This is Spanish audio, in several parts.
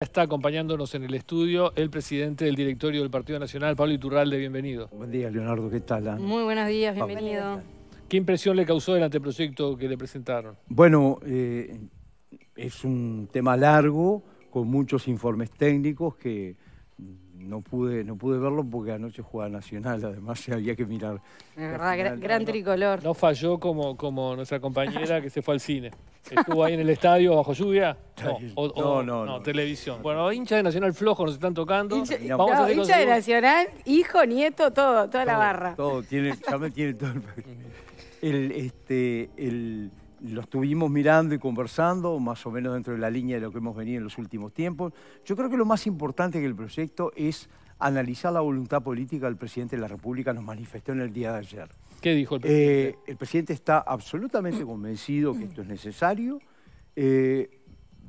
Está acompañándonos en el estudio el presidente del directorio del Partido Nacional, Pablo Iturralde, bienvenido. Buen día, Leonardo, ¿qué tal? Muy buenos días, bienvenido. ¿Qué impresión le causó el anteproyecto que le presentaron? Bueno, eh, es un tema largo, con muchos informes técnicos que no pude, no pude verlo porque anoche jugaba Nacional, además había que mirar. La verdad, gran, tricolor. No falló como, como nuestra compañera que se fue al cine. Estuvo ahí en el estadio bajo lluvia. No, no, no, televisión. Bueno, hincha de Nacional flojo nos están tocando. Hincha, de Nacional, hijo, nieto, todo, toda la barra. Todo, tiene, ya me tiene todo el, el este, el, lo estuvimos mirando y conversando, más o menos dentro de la línea de lo que hemos venido en los últimos tiempos. Yo creo que lo más importante que el proyecto es analizar la voluntad política del presidente de la República, nos manifestó en el día de ayer. ¿Qué dijo el eh, presidente? el presidente está absolutamente convencido que esto es necesario. Eh,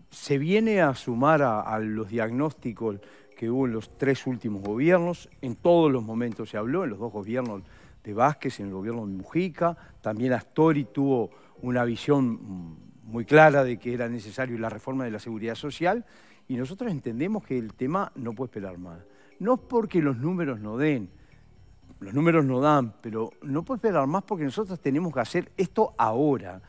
se viene a sumar a, a los diagnósticos que hubo en los tres últimos gobiernos, en todos los momentos se habló, en los dos gobiernos de Vázquez, en el gobierno de Mujica, también Astori tuvo una visión muy clara de que era necesario la reforma de la seguridad social y nosotros entendemos que el tema no puede esperar más. No es porque los números no den, los números no dan, pero no puede esperar más porque nosotros tenemos que hacer esto ahora.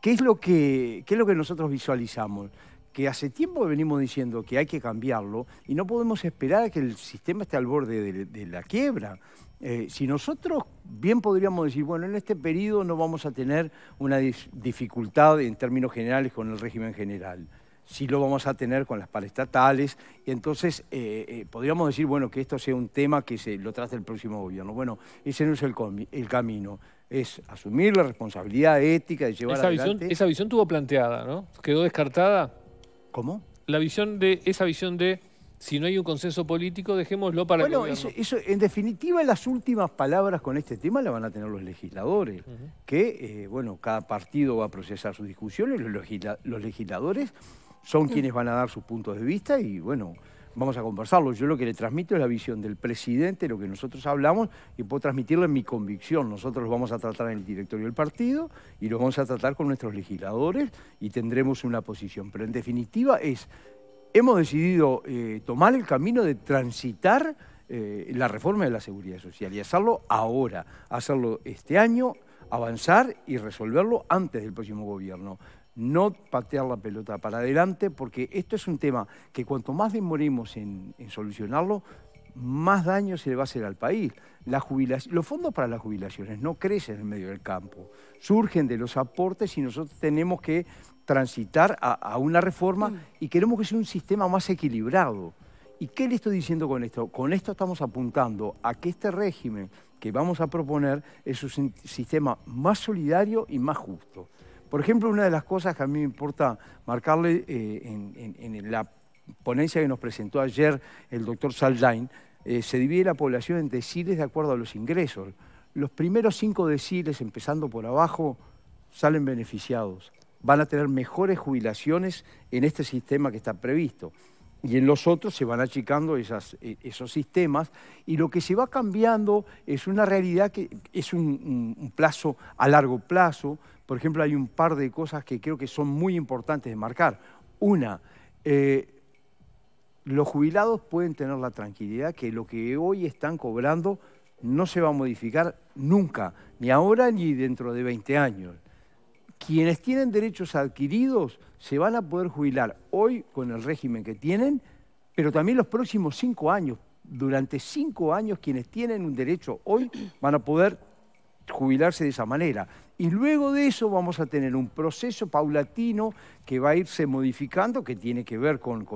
¿Qué es lo que, lo que nosotros visualizamos? que hace tiempo venimos diciendo que hay que cambiarlo y no podemos esperar a que el sistema esté al borde de, la quiebra. Eh, si nosotros bien podríamos decir, bueno, en este periodo no vamos a tener una dificultad en términos generales con el régimen general. Sí lo vamos a tener con las palestatales. Y entonces eh, eh, podríamos decir, bueno, que esto sea un tema que se lo trate el próximo gobierno. Bueno, ese no es el, el camino. Es asumir la responsabilidad ética de llevar esa adelante... Visión, esa visión tuvo planteada, ¿no? ¿Quedó descartada? ¿Cómo? La visión de, esa visión de si no hay un consenso político, dejémoslo para bueno, el Eso, en definitiva, las últimas palabras con este tema las van a tener los legisladores, que, eh, bueno, cada partido va a procesar sus discusiones, los, los legisladores son quienes van a dar sus puntos de vista y, bueno, vamos a conversarlo. Yo lo que le transmito es la visión del presidente, lo que nosotros hablamos, y puedo transmitirlo en mi convicción. Nosotros lo vamos a tratar en el directorio del partido y lo vamos a tratar con nuestros legisladores y tendremos una posición. Pero en definitiva es hemos decidido eh, tomar el camino de transitar eh, la reforma de la seguridad social y hacerlo ahora, hacerlo este año, avanzar y resolverlo antes del próximo gobierno. No patear la pelota para adelante, porque esto es un tema que cuanto más demoremos en, solucionarlo, más daño se le va a hacer al país. los fondos para las jubilaciones no crecen en medio del campo, surgen de los aportes y nosotros tenemos que transitar a, una reforma mm. y queremos que sea un sistema más equilibrado. ¿Y qué le estoy diciendo con esto? Con esto estamos apuntando a que este régimen que vamos a proponer es un sistema más solidario y más justo. Por ejemplo, una de las cosas que a mí me importa marcarle eh, en, la ponencia que nos presentó ayer el doctor Saldain, eh, se divide la población en deciles de acuerdo a los ingresos. Los primeros cinco deciles, empezando por abajo, salen beneficiados van a tener mejores jubilaciones en este sistema que está previsto. Y en los otros se van achicando e, esos sistemas y lo que se va cambiando es una realidad que es un, plazo a largo plazo. Por ejemplo, hay un par de cosas que creo que son muy importantes de marcar. Una, eh, los jubilados pueden tener la tranquilidad que lo que hoy están cobrando no se va a modificar nunca, ni ahora ni dentro de 20 años quienes tienen derechos adquiridos se van a poder jubilar hoy con el régimen que tienen, pero también los próximos cinco años. Durante cinco años quienes tienen un derecho hoy van a poder jubilarse de esa manera. Y luego de eso vamos a tener un proceso paulatino que va a irse modificando, que tiene que ver con,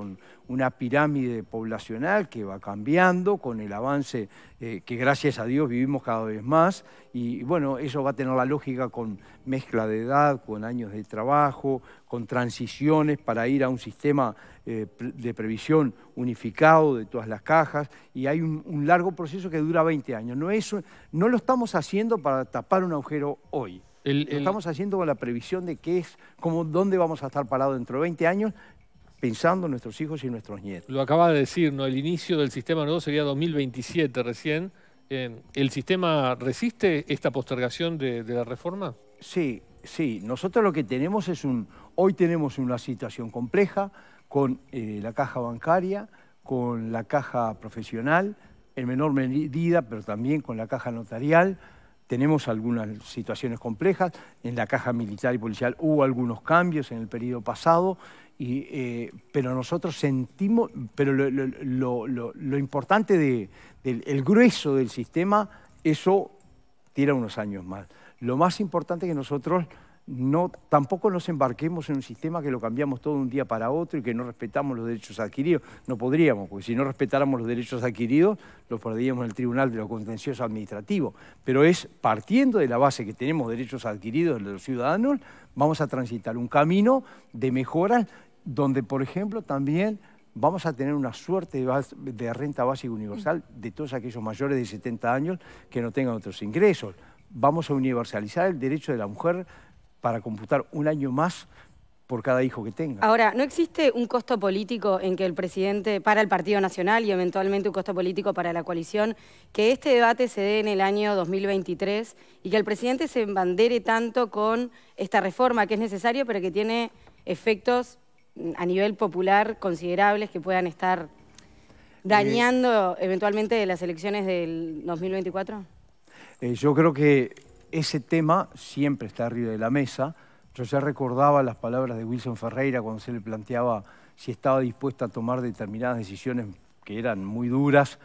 una pirámide poblacional que va cambiando, con el avance eh, que gracias a Dios vivimos cada vez más. Y bueno, eso va a tener la lógica con mezcla de edad, con años de trabajo, con transiciones para ir a un sistema eh, de previsión unificado de todas las cajas. Y hay un, largo proceso que dura 20 años. No, no lo estamos haciendo para tapar un agujero hoy estamos haciendo con la previsión de qué es, dónde vamos a estar parados dentro de 20 años, pensando en nuestros hijos y nuestros nietos. Lo acaba de decir, ¿no? El inicio del sistema nuevo sería 2027 recién. Eh, ¿El sistema resiste esta postergación de, la reforma? Sí, sí. Nosotros lo que tenemos es un... Hoy tenemos una situación compleja con eh, la caja bancaria, con la caja profesional, en menor medida, pero también con la caja notarial, tenemos algunas situaciones complejas, en la caja militar y policial hubo algunos cambios en el periodo pasado, eh, pero nosotros sentimos, pero lo, importante de, del el grueso del sistema, eso tira unos años más. Lo más importante que nosotros tampoco nos embarquemos en un sistema que lo cambiamos todo un día para otro y que no respetamos los derechos adquiridos. No podríamos, porque si no respetáramos los derechos adquiridos, los perderíamos en el Tribunal de lo Contencioso Administrativo. Pero es partiendo de la base que tenemos derechos adquiridos de los ciudadanos, vamos a transitar un camino de mejoras donde, por ejemplo, también vamos a tener una suerte de renta básica universal de todos aquellos mayores de 70 años que no tengan otros ingresos. Vamos a universalizar el derecho de la mujer para computar un año más por cada hijo que tenga. Ahora, ¿no existe un costo político en que el presidente, para el Partido Nacional y eventualmente un costo político para la coalición, que este debate se dé en el año 2023 y que el presidente se embandere tanto con esta reforma que es necesaria pero que tiene efectos a nivel popular considerables que puedan estar eh, dañando eventualmente las elecciones del 2024? Eh, yo creo que ese tema siempre está arriba de la mesa. Yo ya recordaba las palabras de Wilson Ferreira cuando se le planteaba si estaba dispuesta a tomar determinadas decisiones que eran muy duras,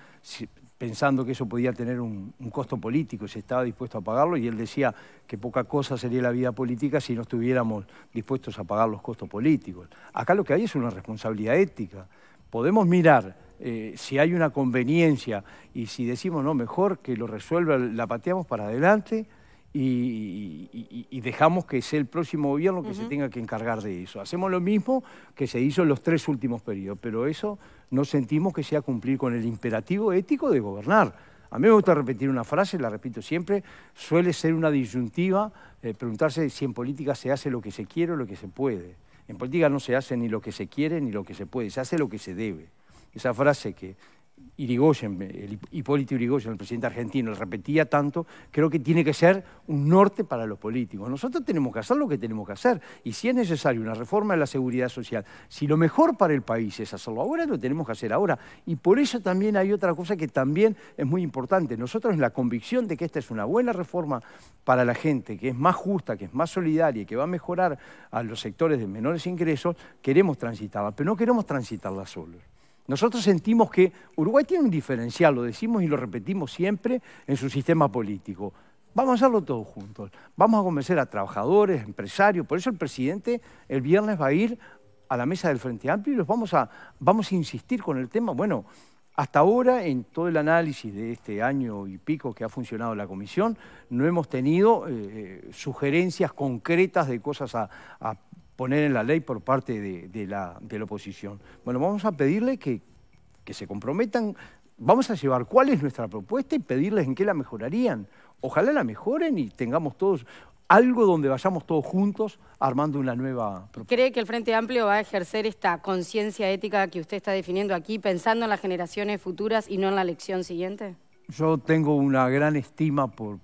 pensando que eso podía tener un, costo político, si estaba dispuesto a pagarlo, y él decía que poca cosa sería la vida política si no estuviéramos dispuestos a pagar los costos políticos. Acá lo que hay es una responsabilidad ética. Podemos mirar eh, si hay una conveniencia y si decimos, no, mejor que lo resuelva, la pateamos para adelante, y, dejamos que sea el próximo gobierno que se tenga que encargar de eso. Hacemos lo mismo que se hizo en los tres últimos periodos, pero eso no sentimos que sea cumplir con el imperativo ético de gobernar. A mí me gusta repetir una frase, la repito siempre, suele ser una disyuntiva eh, preguntarse si en política se hace lo que se quiere o lo que se puede. En política no se hace ni lo que se quiere ni lo que se puede, se hace lo que se debe. Esa frase que Irigoyen, el Hipólito Irigoyen, el presidente argentino, lo repetía tanto, creo que tiene que ser un norte para los políticos. Nosotros tenemos que hacer lo que tenemos que hacer. Y si es necesario una reforma de la seguridad social, si lo mejor para el país es hacerlo ahora, lo tenemos que hacer ahora. Y por eso también hay otra cosa que también es muy importante. Nosotros en la convicción de que esta es una buena reforma para la gente, que es más justa, que es más solidaria y que va a mejorar a los sectores de menores ingresos, queremos transitarla, pero no queremos transitarla solos. Nosotros sentimos que Uruguay tiene un diferencial, lo decimos y lo repetimos siempre en su sistema político. Vamos a hacerlo todos juntos. Vamos a convencer a trabajadores, empresarios. Por eso el presidente el viernes va a ir a la mesa del Frente Amplio y los vamos a, vamos a insistir con el tema. Bueno, hasta ahora, en todo el análisis de este año y pico que ha funcionado la comisión, no hemos tenido eh, eh, sugerencias concretas de cosas a poner en la ley por parte de, la, oposición. Bueno, vamos a pedirle que, se comprometan, vamos a llevar cuál es nuestra propuesta y pedirles en qué la mejorarían. Ojalá la mejoren y tengamos todos algo donde vayamos todos juntos armando una nueva propuesta. ¿Cree que el Frente Amplio va a ejercer esta conciencia ética que usted está definiendo aquí, pensando en las generaciones futuras y no en la elección siguiente? Yo tengo una gran estima por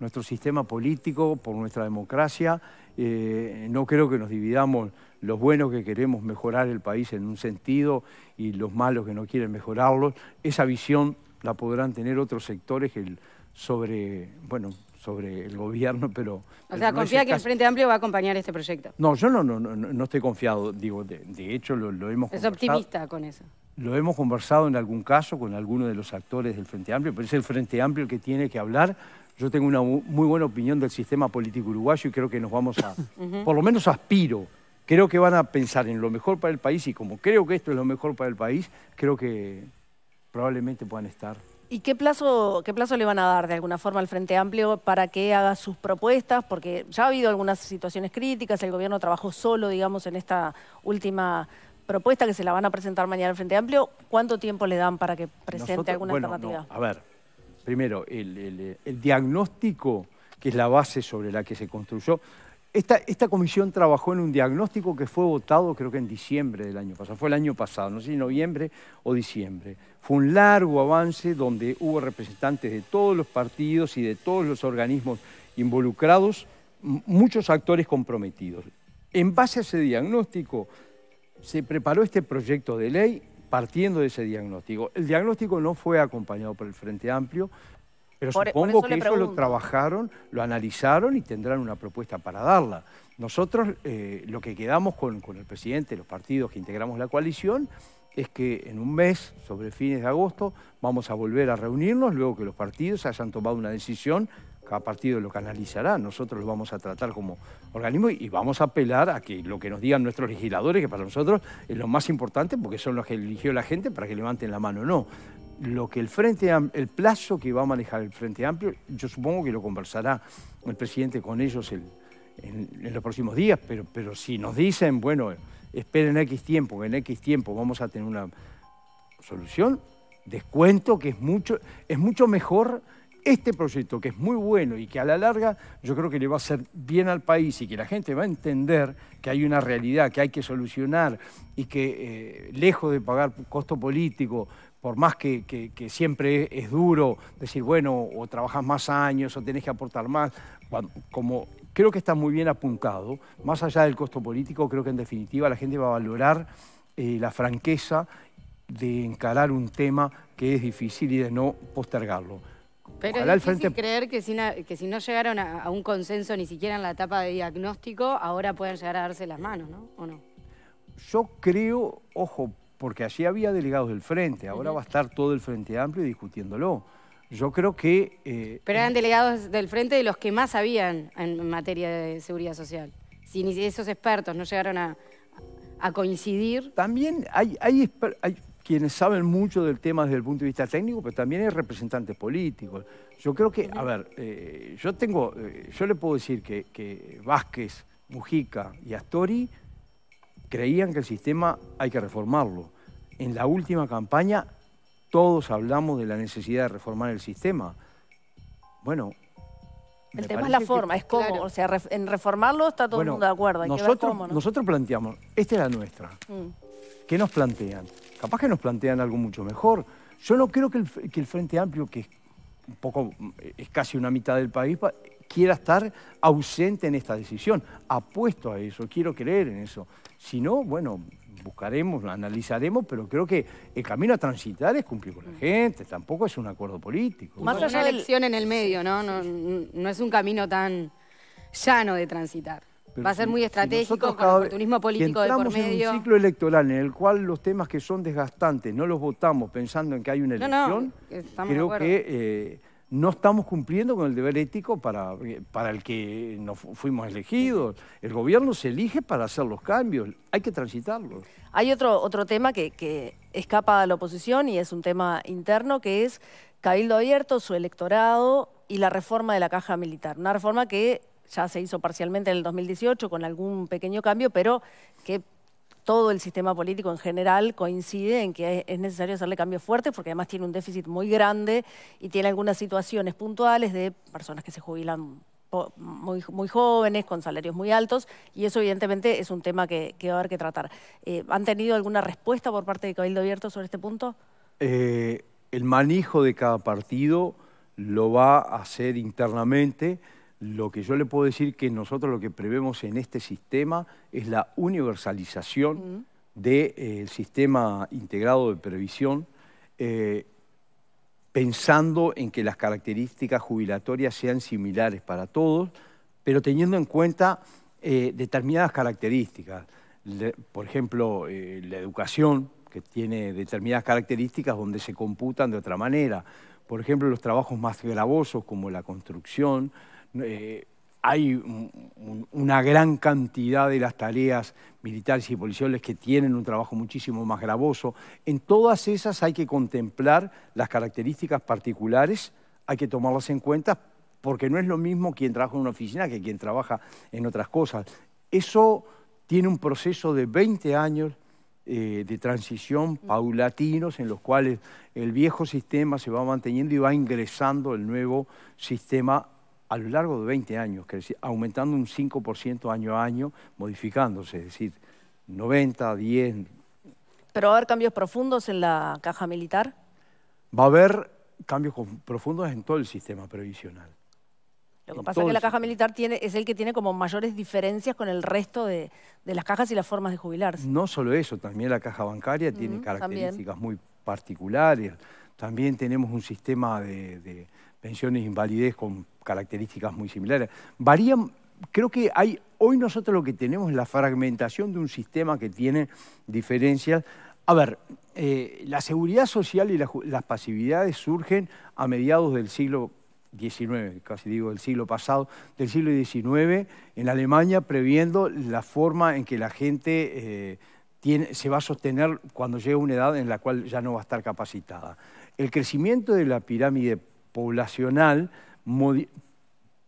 nuestro sistema político, por nuestra democracia. Eh, no creo que nos dividamos los buenos que queremos mejorar el país en un sentido y los malos que no quieren mejorarlo. Esa visión la podrán tener otros sectores el sobre, bueno, sobre el gobierno, pero... O sea, confía que el Frente Amplio va a acompañar este proyecto. No, yo no, no, no, estoy confiado, digo, de, hecho lo, hemos hemos... Es optimista con eso. Lo hemos conversado en algún caso con alguno de los actores del Frente Amplio, pero es el Frente Amplio el que tiene que hablar. Yo tengo una muy buena opinión del sistema político uruguayo y creo que nos vamos a, por lo menos aspiro, creo que van a pensar en lo mejor para el país y como creo que esto es lo mejor para el país, creo que probablemente puedan estar ¿Y qué plazo, qué plazo le van a dar de alguna forma al Frente Amplio para que haga sus propuestas? Porque ya ha habido algunas situaciones críticas, el gobierno trabajó solo, digamos, en esta última propuesta que se la van a presentar mañana al Frente Amplio. ¿Cuánto tiempo le dan para que presente alguna alternativa? a ver, primero, el diagnóstico, que es la base sobre la que se construyó, esta, comisión trabajó en un diagnóstico que fue votado creo que en diciembre del año pasado, fue el año pasado, no sé si noviembre o diciembre. Fue un largo avance donde hubo representantes de todos los partidos y de todos los organismos involucrados, muchos actores comprometidos. En base a ese diagnóstico se preparó este proyecto de ley partiendo de ese diagnóstico. El diagnóstico no fue acompañado por el Frente Amplio, pero e-, supongo que eso lo trabajaron, lo analizaron y tendrán una propuesta para darla. Nosotros eh, lo que quedamos con, con el presidente, los partidos que integramos la coalición, es que en un mes, sobre fines de agosto, vamos a volver a reunirnos luego que los partidos hayan tomado una decisión. Cada partido lo canalizará, nosotros lo vamos a tratar como organismo y vamos a apelar a que lo que nos digan nuestros legisladores, que para nosotros es lo más importante porque son los que eligió la gente para que levanten la mano o no lo que el Frente el plazo que va a manejar el Frente Amplio, yo supongo que lo conversará el presidente con ellos en, los próximos días, pero, pero si nos dicen, bueno, esperen X tiempo, en X tiempo vamos a tener una solución, descuento que es mucho, es mucho mejor este proyecto, que es muy bueno y que a la larga yo creo que le va a hacer bien al país y que la gente va a entender que hay una realidad que hay que solucionar y que eh, lejos de pagar costo político, por más que, siempre es duro decir, bueno, o trabajas más años o tenés que aportar más, cuando, como creo que está muy bien apuntado, más allá del costo político, creo que en definitiva la gente va a valorar eh, la franqueza de encarar un tema que es difícil y de no postergarlo. Pero es difícil creer que si, que si no llegaron a, un consenso ni siquiera en la etapa de diagnóstico, ahora pueden llegar a darse las manos, ¿no? ¿O no? Yo creo, ojo, porque allí había delegados del frente, ahora va a estar todo el Frente Amplio discutiéndolo. Yo creo que... Eh, pero eran delegados del frente de los que más sabían en materia de seguridad social. Si ni esos expertos no llegaron a, coincidir... También hay, hay, quienes saben mucho del tema desde el punto de vista técnico, pero también hay representantes políticos. Yo creo que, a ver, eh, yo tengo, eh, yo le puedo decir que, que, Vázquez, Mujica y Astori creían que el sistema hay que reformarlo. En la última campaña todos hablamos de la necesidad de reformar el sistema. Bueno, el tema es la forma, es cómo. O sea, en reformarlo está todo el mundo de acuerdo. nosotros, planteamos, esta es la nuestra. Mm. ¿Qué nos plantean? Capaz que nos plantean algo mucho mejor. Yo no creo que el, Frente Amplio, que un poco, es casi una mitad del país, quiera estar ausente en esta decisión. Apuesto a eso, quiero creer en eso. Si no, bueno, buscaremos, analizaremos, pero creo que el camino a transitar es cumplir con la mm. gente, tampoco es un acuerdo político. Más allá de elección en el medio, ¿no? No, es un camino tan llano de transitar. Va a ser muy estratégico con oportunismo político de por medio. en un ciclo electoral en el cual los temas que son desgastantes no los votamos pensando en que hay una elección, creo que eh, no estamos cumpliendo con el deber ético para, para el que nos fuimos elegidos. El gobierno se elige para hacer los cambios, hay que transitarlos. Hay otro, otro tema que, que escapa a la oposición y es un tema interno, que es Cabildo Abierto, su electorado y la reforma de la Caja Militar. Una reforma que ya se hizo parcialmente en el 2018 con algún pequeño cambio, pero que todo el sistema político en general coincide en que es necesario hacerle cambios fuertes porque además tiene un déficit muy grande y tiene algunas situaciones puntuales de personas que se jubilan muy, jóvenes, con salarios muy altos, y eso evidentemente es un tema que, va a haber que tratar. Eh, ¿Han tenido alguna respuesta por parte de Cabildo Abierto sobre este punto? Eh, el manejo de cada partido lo va a hacer internamente. Lo que yo le puedo decir que nosotros lo que prevemos en este sistema es la universalización del eh, sistema integrado de previsión, eh, pensando en que las características jubilatorias sean similares para todos, pero teniendo en cuenta eh, determinadas características. por ejemplo, la educación, que tiene determinadas características donde se computan de otra manera. Por ejemplo, los trabajos más gravosos como la construcción, eh, hay una gran cantidad de las tareas militares y policiales que tienen un trabajo muchísimo más gravoso. En todas esas hay que contemplar las características particulares, hay que tomarlas en cuenta, porque no es lo mismo quien trabaja en una oficina que quien trabaja en otras cosas. Eso tiene un proceso de 20 años eh, de transición mm. paulatinos en los cuales el viejo sistema se va manteniendo y va ingresando el nuevo sistema a lo largo de 20 años, aumentando un 5% año a año, modificándose, es decir, 90, 10. ¿Pero va a haber cambios profundos en la caja militar? Va a haber cambios profundos en todo el sistema previsional. Lo que pasa es que la caja militar es el que tiene como mayores diferencias con el resto de, las cajas y las formas de jubilarse. No solo eso, también la caja bancaria tiene características muy particulares. También tenemos un sistema de, pensiones invalidez con características muy similares. Varían, creo que hoy nosotros lo que tenemos es la fragmentación de un sistema que tiene diferencias. A ver, eh, la seguridad social y las pasividades surgen a mediados del siglo XIX, casi digo del siglo pasado, del siglo XIX, en Alemania, previendo la forma en que la gente eh, se va a sostener cuando llega una edad en la cual ya no va a estar capacitada. El crecimiento de la pirámide poblacional,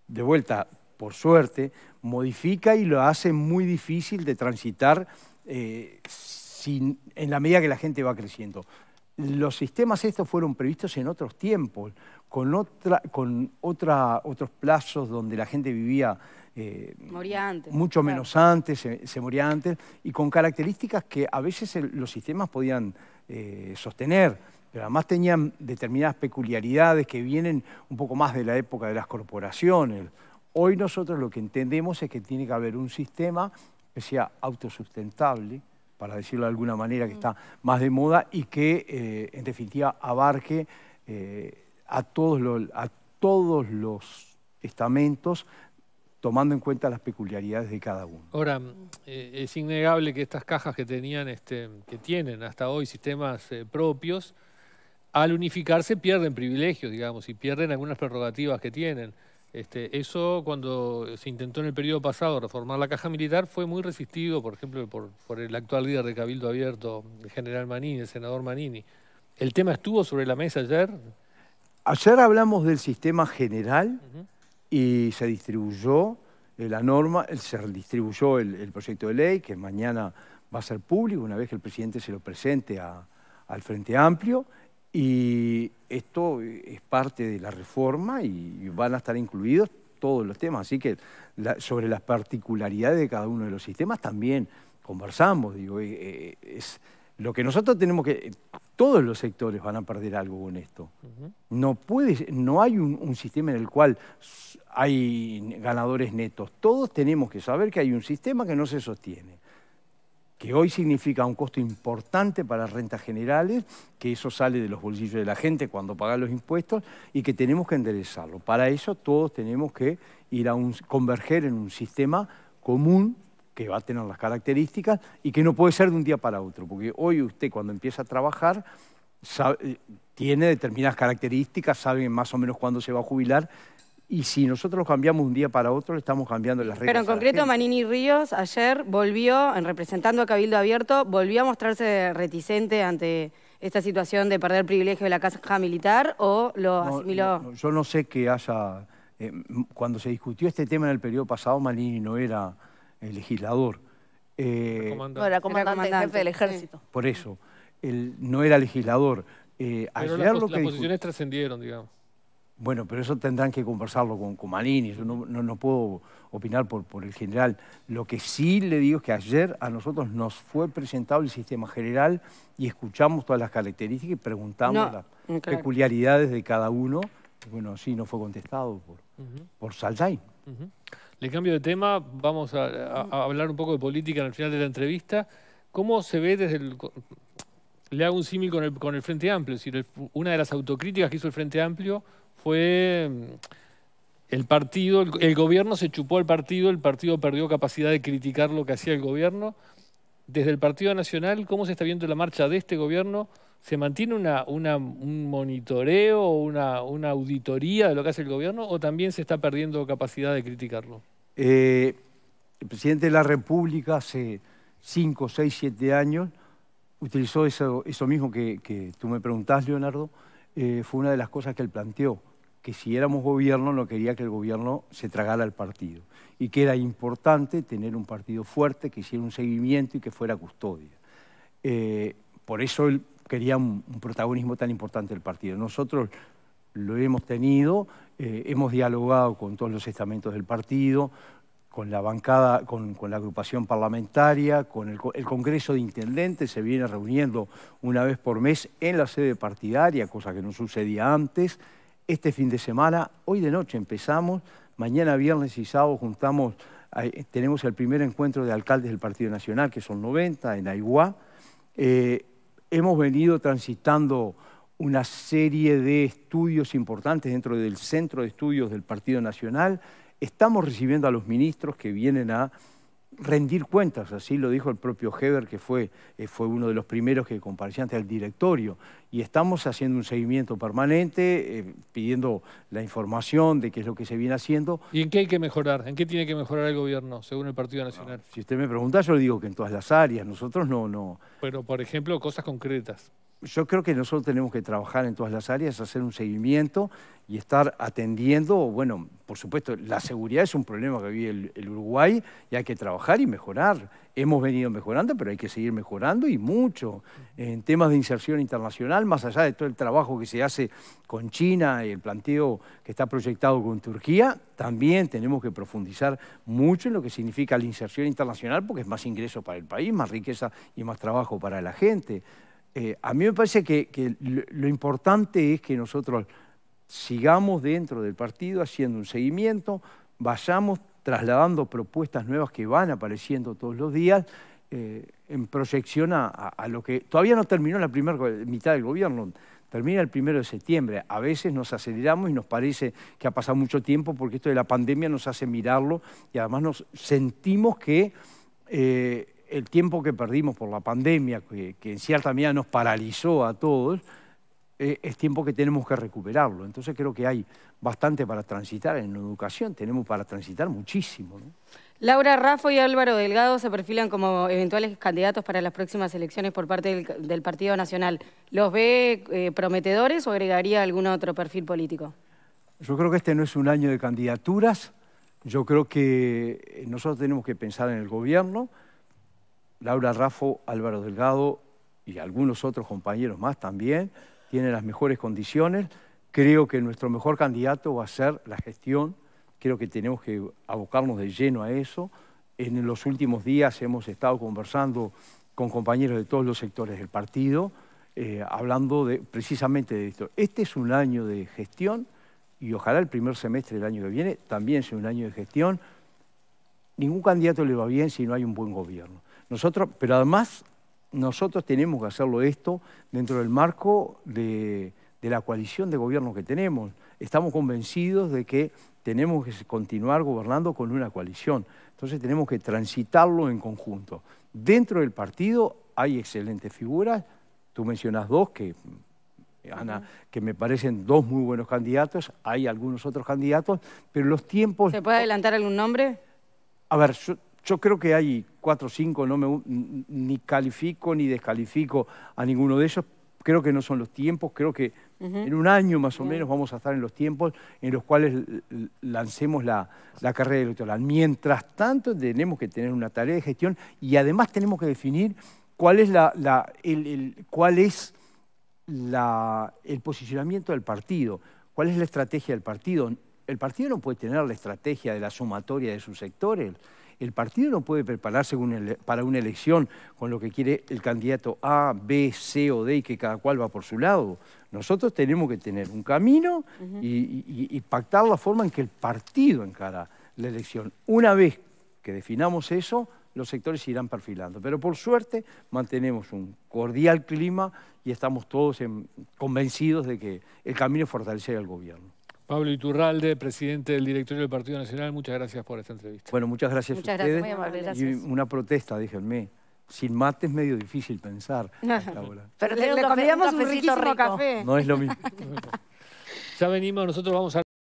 de vuelta, por suerte, modifica y lo hace muy difícil de transitar eh, en la medida que la gente va creciendo. Los sistemas estos fueron previstos en otros tiempos, con, otros plazos donde la gente vivía eh, mucho menos antes, se, moría antes, y con características que a veces los sistemas podían eh, sostener pero además tenían determinadas peculiaridades que vienen un poco más de la época de las corporaciones. Hoy nosotros lo que entendemos es que tiene que haber un sistema que sea autosustentable, para decirlo de alguna manera, que mm. está más de moda y que eh, en definitiva abarque eh, a, todos los, estamentos tomando en cuenta las peculiaridades de cada uno. Ahora, eh, es innegable que estas cajas que tenían, este, que tienen hasta hoy sistemas propios, al unificarse pierden privilegios, digamos, y pierden algunas prerrogativas que tienen. Este, eso cuando se intentó en el periodo pasado reformar la caja militar fue muy resistido, por ejemplo, por, el actual líder de Cabildo Abierto, el general Manini, el senador Manini. ¿El tema estuvo sobre la mesa ayer? Ayer hablamos del sistema general y se distribuyó la norma, se distribuyó el, proyecto de ley que mañana va a ser público una vez que el presidente se lo presente al Frente Amplio. Y esto es parte de la reforma y van a estar incluidos todos los temas. Así que sobre las particularidades de cada uno de los sistemas también conversamos. Digo, eh, eh, es lo que nosotros tenemos que... Todos los sectores van a perder algo con esto. No, puede, no hay un sistema en el cual hay ganadores netos. Todos tenemos que saber que hay un sistema que no se sostiene que hoy significa un costo importante para rentas generales, que eso sale de los bolsillos de la gente cuando pagan los impuestos y que tenemos que enderezarlo. Para eso todos tenemos que ir a converger en un sistema común que va a tener las características y que no puede ser de un día para otro, porque hoy usted cuando empieza a trabajar eh, tiene determinadas características, sabe más o menos cuándo se va a jubilar, y si nosotros lo cambiamos un día para otro, le estamos cambiando las reglas. Pero en concreto, Manini Ríos ayer volvió, en representando a Cabildo Abierto, volvió a mostrarse reticente ante esta situación de perder el privilegio de la casa militar o lo asimiló. yo no sé que haya. Eh, cuando se discutió este tema en el periodo pasado, Manini no era el legislador. Eh, no, era comandante, era jefe del ejército. Por eso, él no era legislador. Eh, Pero las posiciones trascendieron, digamos. Bueno, pero eso tendrán que conversarlo con Manini, yo no, puedo opinar por, el general. Lo que sí le digo es que ayer a nosotros nos fue presentado el sistema general y escuchamos todas las características y preguntamos las peculiaridades de cada uno. Bueno, sí, no fue contestado por, por Le cambio de tema, vamos a, hablar un poco de política en el final de la entrevista. ¿Cómo se ve desde el... Le hago un símil con el, con el Frente Amplio, es decir, una de las autocríticas que hizo el Frente Amplio fue mm, el partido, el, gobierno se chupó el partido, el partido perdió capacidad de criticar lo que hacía el gobierno. Desde el Partido Nacional, ¿cómo se está viendo la marcha de este gobierno? ¿Se mantiene un monitoreo, una, una auditoría de lo que hace el gobierno o también se está perdiendo capacidad de criticarlo? Eh, el presidente de la República hace 5, 6, 7 años utilizó eso, mismo que, tú me preguntás, Leonardo, eh, fue una de las cosas que él planteó que si éramos gobierno no quería que el gobierno se tragara al partido y que era importante tener un partido fuerte que hiciera un seguimiento y que fuera custodia. Eh, por eso él quería un, protagonismo tan importante del partido. Nosotros lo hemos tenido, eh, hemos dialogado con todos los estamentos del partido, con la bancada, con, la agrupación parlamentaria, con el, el, Congreso de Intendentes, se viene reuniendo una vez por mes en la sede partidaria, cosa que no sucedía antes este fin de semana. Hoy de noche empezamos, mañana viernes y sábado juntamos, tenemos el primer encuentro de alcaldes del Partido Nacional, que son 90, en Aiguá. Eh, hemos venido transitando una serie de estudios importantes dentro del Centro de Estudios del Partido Nacional. Estamos recibiendo a los ministros que vienen a rendir cuentas, así lo dijo el propio Heber, que fue, eh, fue uno de los primeros que compareció ante el directorio, y estamos haciendo un seguimiento permanente, eh, pidiendo la información de qué es lo que se viene haciendo. ¿Y en qué hay que mejorar? ¿En qué tiene que mejorar el gobierno, según el Partido Nacional? Ah, si usted me pregunta, yo le digo que en todas las áreas, nosotros no... no... Pero, por ejemplo, cosas concretas yo creo que nosotros tenemos que trabajar en todas las áreas, hacer un seguimiento y estar atendiendo, bueno, por supuesto, la seguridad es un problema que vive el, Uruguay y hay que trabajar y mejorar. Hemos venido mejorando, pero hay que seguir mejorando y mucho. En temas de inserción internacional, más allá de todo el trabajo que se hace con China y el planteo que está proyectado con Turquía, también tenemos que profundizar mucho en lo que significa la inserción internacional, porque es más ingreso para el país, más riqueza y más trabajo para la gente. Eh, a mí me parece que, lo, importante es que nosotros sigamos dentro del partido haciendo un seguimiento, vayamos trasladando propuestas nuevas que van apareciendo todos los días eh, en proyección a, lo que todavía no terminó la primera mitad del gobierno, termina el primero de septiembre. A veces nos aceleramos y nos parece que ha pasado mucho tiempo porque esto de la pandemia nos hace mirarlo y además nos sentimos que eh, el tiempo que perdimos por la pandemia, que, en cierta medida nos paralizó a todos, eh, es tiempo que tenemos que recuperarlo. Entonces creo que hay bastante para transitar en educación, tenemos para transitar muchísimo. Laura Rafa y Álvaro Delgado se perfilan como eventuales candidatos para las próximas elecciones por parte del, Partido Nacional. ¿Los ve eh, prometedores o agregaría algún otro perfil político? Yo creo que este no es un año de candidaturas. Yo creo que eh, nosotros tenemos que pensar en el gobierno, Laura Raffo, Álvaro Delgado y algunos otros compañeros más también tienen las mejores condiciones. Creo que nuestro mejor candidato va a ser la gestión. Creo que tenemos que abocarnos de lleno a eso. En los últimos días hemos estado conversando con compañeros de todos los sectores del partido, eh, hablando de, precisamente de esto. Este es un año de gestión y ojalá el primer semestre del año que viene también sea un año de gestión. Ningún candidato le va bien si no hay un buen gobierno. Nosotros, pero además nosotros tenemos que hacerlo esto dentro del marco de, la coalición de gobierno que tenemos. Estamos convencidos de que tenemos que continuar gobernando con una coalición. Entonces tenemos que transitarlo en conjunto. Dentro del partido hay excelentes figuras. Tú mencionas dos que, Ana, que me parecen dos muy buenos candidatos. Hay algunos otros candidatos, pero los tiempos... ¿Se puede adelantar algún nombre? A ver, yo yo creo que hay cuatro o cinco, no me, ni califico ni descalifico a ninguno de ellos. Creo que no son los tiempos, creo que en un año más o menos vamos a estar en los tiempos en los cuales lancemos la, carrera electoral. Mientras tanto, tenemos que tener una tarea de gestión y además tenemos que definir cuál es, la, cuál es el posicionamiento del partido, cuál es la estrategia del partido. El partido no puede tener la estrategia de la sumatoria de sus sectores. El partido no puede prepararse para una elección con lo que quiere el candidato A, B, C o D y que cada cual va por su lado. Nosotros tenemos que tener un camino y, pactar la forma en que el partido encara la elección. Una vez que definamos eso, los sectores se irán perfilando. Pero por suerte mantenemos un cordial clima y estamos todos convencidos de que el camino es fortalecer al gobierno. Pablo Iturralde, presidente del directorio del Partido Nacional, muchas gracias por esta entrevista. Bueno, muchas gracias a ustedes. Gracias, muy amable, Y una protesta, déjenme. Sin mate es medio difícil pensar. Pero le, le un, un riquísimo café. No es lo mismo. ya venimos, nosotros vamos a...